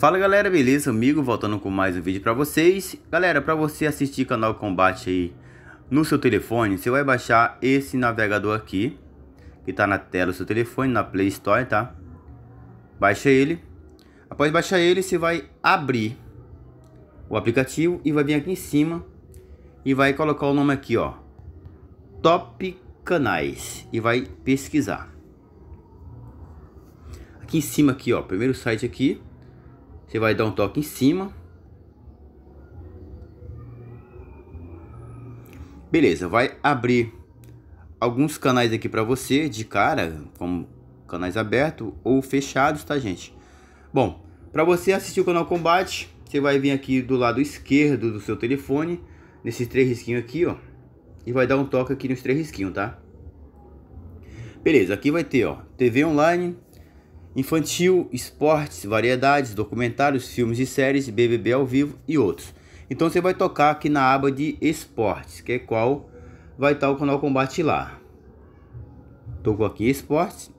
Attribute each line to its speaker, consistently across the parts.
Speaker 1: Fala galera, beleza? Amigo, voltando com mais um vídeo para vocês. Galera, para você assistir canal Combate aí no seu telefone, você vai baixar esse navegador aqui, que tá na tela do seu telefone, na Play Store, tá? Baixa ele. Após baixar ele, você vai abrir o aplicativo e vai vir aqui em cima e vai colocar o nome aqui, ó. Top Canais e vai pesquisar. Aqui em cima aqui, ó, primeiro site aqui você vai dar um toque em cima. Beleza, vai abrir alguns canais aqui para você de cara, como canais abertos ou fechados, tá gente? Bom, para você assistir o canal Combate, você vai vir aqui do lado esquerdo do seu telefone, nesses três risquinhos aqui, ó, e vai dar um toque aqui nos três risquinhos, tá? Beleza, aqui vai ter, ó, TV online, infantil, esportes, variedades, documentários, filmes e séries, BBB ao vivo e outros. Então você vai tocar aqui na aba de esportes, que é qual vai estar o canal Combate lá. Tocou aqui esportes.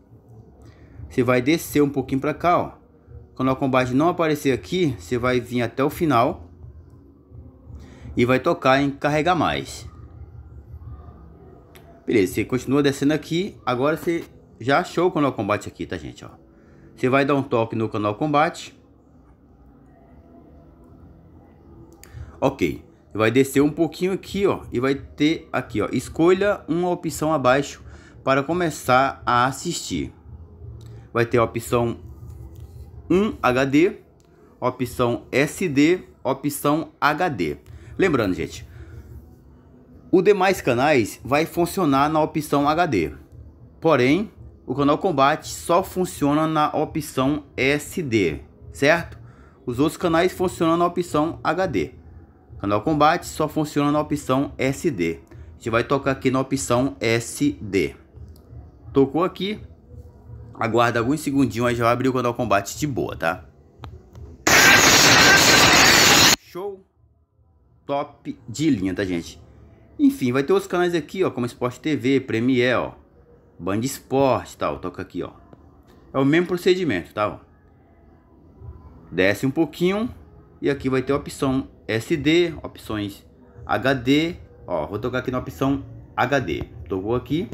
Speaker 1: Você vai descer um pouquinho para cá, ó. Quando o combate não aparecer aqui, você vai vir até o final e vai tocar em carregar mais. Beleza, você continua descendo aqui. Agora você já achou o canal combate aqui, tá gente, ó. Você vai dar um toque no canal combate. Ok. Vai descer um pouquinho aqui, ó. E vai ter aqui, ó. Escolha uma opção abaixo para começar a assistir. Vai ter a opção 1 HD, opção SD, opção HD. Lembrando, gente, o demais canais vai funcionar na opção HD. Porém, o canal combate só funciona na opção SD, certo? Os outros canais funcionam na opção HD. canal combate só funciona na opção SD. A gente vai tocar aqui na opção SD. Tocou aqui, aguarda alguns segundinhos aí já vai abrir o canal combate de boa, tá? Show top de linha, tá gente? Enfim, vai ter outros canais aqui, ó, como Sport TV, Premiere, ó. Band Esporte tal, toca aqui, ó. É o mesmo procedimento, tá? Desce um pouquinho e aqui vai ter a opção SD, opções HD, ó, vou tocar aqui na opção HD. Tocou aqui.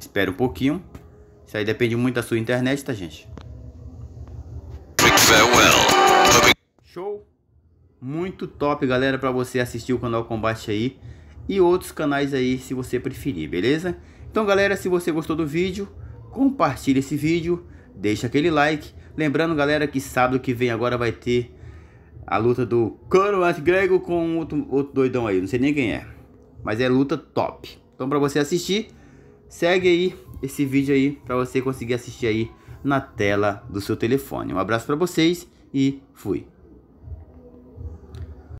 Speaker 1: Espera um pouquinho. Isso aí depende muito da sua internet, tá, gente? Show! Muito top, galera, para você assistir o canal Combate aí e outros canais aí se você preferir, beleza? Então galera, se você gostou do vídeo, compartilhe esse vídeo, deixa aquele like. Lembrando galera que sábado que vem agora vai ter a luta do Conor Grego com outro, outro doidão aí, não sei nem quem é. Mas é luta top. Então para você assistir, segue aí esse vídeo aí para você conseguir assistir aí na tela do seu telefone. Um abraço para vocês e fui.